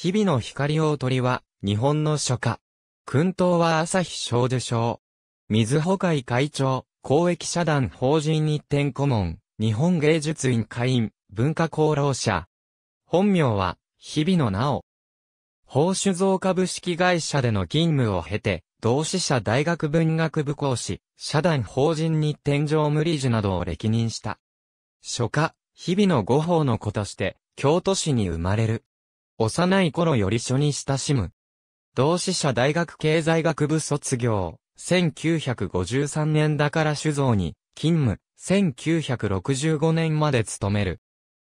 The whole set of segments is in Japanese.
日々の光大鳥は、日本の書家。訓党は朝日小女賞。水保会会長、公益社団法人日展顧問、日本芸術院会員、文化功労者。本名は、日々のなお。宝酒造株式会社での勤務を経て、同志社大学文学部講師、社団法人日天上無理事などを歴任した。書家、日々の五法の子として、京都市に生まれる。幼い頃より初に親しむ。同志社大学経済学部卒業、1953年だから酒造に、勤務、1965年まで勤める。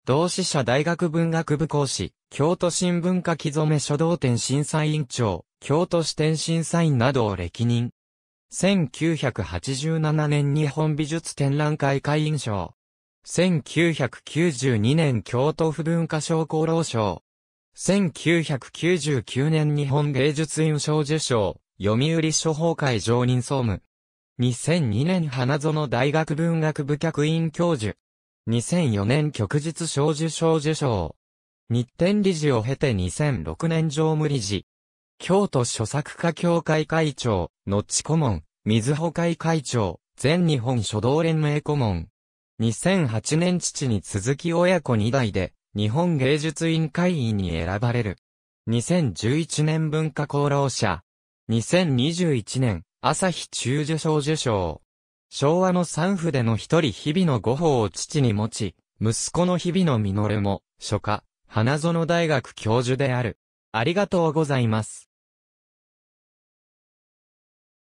同志社大学文学部講師、京都新聞書き初め書道展審査委員長、京都支店審査員などを歴任。1987年日本美術展覧会会員賞。1992年京都府文化賞功労賞。1999年日本芸術院賞受賞、読売書法会常任総務。2002年花園大学文学部客員教授。2004年旭日小受賞受賞。日展理事を経て2006年常務理事。京都書作家協会会長、のち顧問、水穂会会長、全日本書道連盟顧問。2008年父に続き親子2代で、日本芸術委員会員に選ばれる。2011年文化功労者。2021年、朝日中受賞受賞。昭和の三府での一人日々の五法を父に持ち、息子の日々の実も、書家、花園大学教授である。ありがとうございます。